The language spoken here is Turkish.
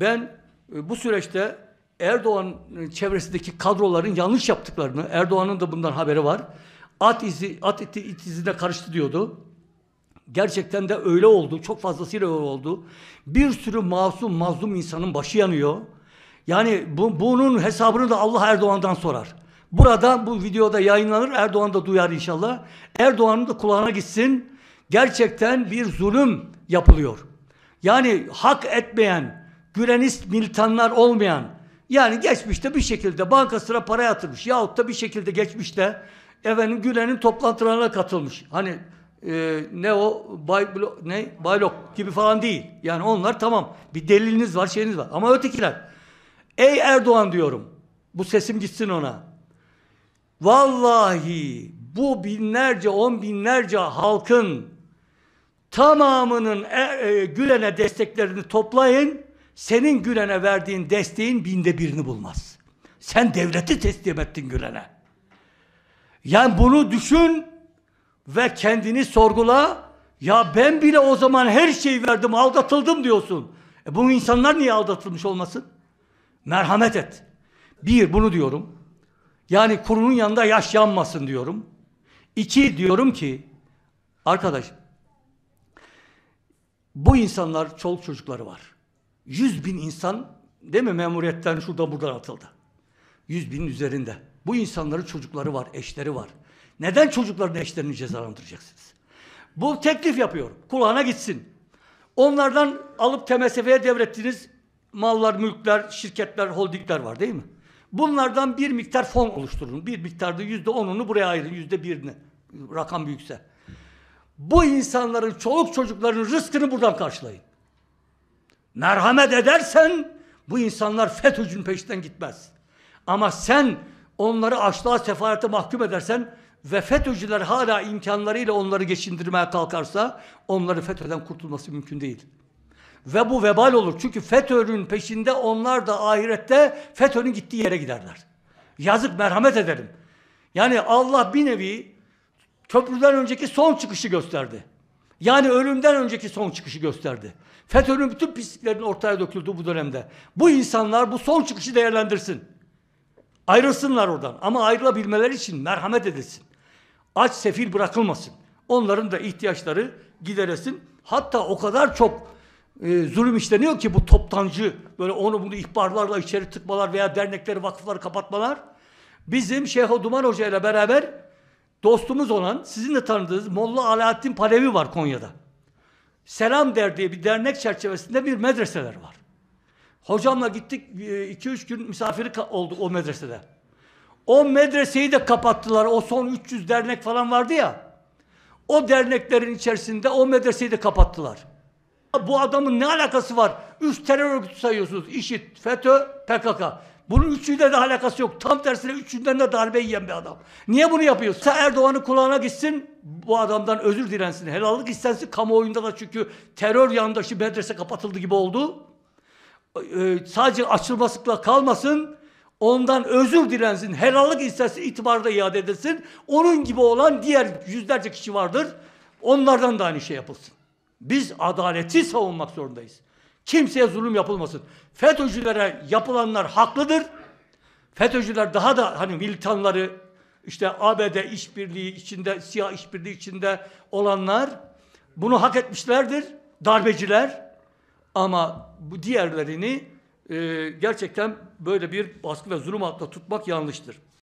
Ben e, bu süreçte Erdoğan e, çevresindeki kadroların yanlış yaptıklarını, Erdoğan'ın da bundan haberi var. At izi, at iti, it izine karıştı diyordu. Gerçekten de öyle oldu. Çok fazlasıyla öyle oldu. Bir sürü masum, mazlum insanın başı yanıyor. Yani bu, bunun hesabını da Allah Erdoğan'dan sorar. Burada bu videoda yayınlanır. Erdoğan da duyar inşallah. Erdoğan'ın da kulağına gitsin. Gerçekten bir zulüm yapılıyor. Yani hak etmeyen, Gülenist militanlar olmayan yani geçmişte bir şekilde bankasına para yatırmış yahut da bir şekilde geçmişte efendim Gülen'in toplantılarına katılmış. Hani e, ne o bay, blo, ne baylok gibi falan değil. Yani onlar tamam bir deliliniz var şeyiniz var ama ötekiler ey Erdoğan diyorum bu sesim gitsin ona. Vallahi bu binlerce on binlerce halkın tamamının e, e, Gülen'e desteklerini toplayın senin Gülen'e verdiğin desteğin binde birini bulmaz. Sen devleti teslim ettin Gülen'e. Yani bunu düşün ve kendini sorgula. Ya ben bile o zaman her şeyi verdim, aldatıldım diyorsun. E bu insanlar niye aldatılmış olmasın? Merhamet et. Bir, bunu diyorum. Yani kurunun yanında yaş yanmasın diyorum. İki, diyorum ki, arkadaş, bu insanlar çoluk çocukları var. 100 bin insan değil mi memuriyetten şurada buradan atıldı. 100 binin üzerinde. Bu insanların çocukları var, eşleri var. Neden çocukların eşlerini cezalandıracaksınız? Bu teklif yapıyorum. Kulağına gitsin. Onlardan alıp TMSF'ye devrettiğiniz mallar, mülkler, şirketler, holdingler var değil mi? Bunlardan bir miktar fon oluşturun. Bir miktarda yüzde onunu buraya ayırın. Yüzde birini. Rakam büyükse. Bu insanların çoluk çocukların rızkını buradan karşılayın merhamet edersen bu insanlar FETÖ'cünün peşinden gitmez. Ama sen onları açlığa sefarete mahkum edersen ve FETÖ'cüler hala imkanlarıyla onları geçindirmeye kalkarsa onları FETÖ'den kurtulması mümkün değil. Ve bu vebal olur. Çünkü FETÖ'nün peşinde onlar da ahirette FETÖ'nün gittiği yere giderler. Yazık merhamet ederim. Yani Allah bir nevi köprüden önceki son çıkışı gösterdi. Yani ölümden önceki son çıkışı gösterdi. FETÖ'nün bütün pisliklerinin ortaya döküldüğü bu dönemde. Bu insanlar bu son çıkışı değerlendirsin. Ayrılsınlar oradan ama ayrılabilmeleri için merhamet edilsin. Aç sefil bırakılmasın. Onların da ihtiyaçları gideresin. Hatta o kadar çok e, zulüm işleniyor ki bu toptancı böyle onu bunu ihbarlarla içeri tıkmalar veya dernekleri vakıfları kapatmalar. Bizim Şeyh Duman Hoca ile beraber dostumuz olan, sizin de tanıdığınız Molla Alaaddin Palevi var Konya'da. Selam Der diye bir dernek çerçevesinde bir medreseler var. Hocamla gittik 2-3 e, gün misafiri olduk o medresede. O medreseyi de kapattılar. O son 300 dernek falan vardı ya. O derneklerin içerisinde o medreseyi de kapattılar. Bu adamın ne alakası var? Üst terör örgütü sayıyorsunuz. İşit, FETÖ, PKK. Bunun üçüyle de alakası yok. Tam tersine üçünden de darbe yiyen bir adam. Niye bunu yapıyorsun? Sen Erdoğan'ın kulağına gitsin, bu adamdan özür dilensin, helallik istensin. Kamuoyunda da çünkü terör yandaşı medrese kapatıldı gibi oldu. Ee, sadece açılmasıkla kalmasın, ondan özür dilensin, helallik istensin, itibarı iade edilsin. Onun gibi olan diğer yüzlerce kişi vardır. Onlardan da aynı şey yapılsın. Biz adaleti savunmak zorundayız. Kimseye zulüm yapılmasın. FETÖ'cülere yapılanlar haklıdır. FETÖ'cüler daha da hani militanları işte ABD işbirliği içinde, siyah işbirliği içinde olanlar bunu hak etmişlerdir. Darbeciler. Ama bu diğerlerini e, gerçekten böyle bir baskı ve zulüm altında tutmak yanlıştır.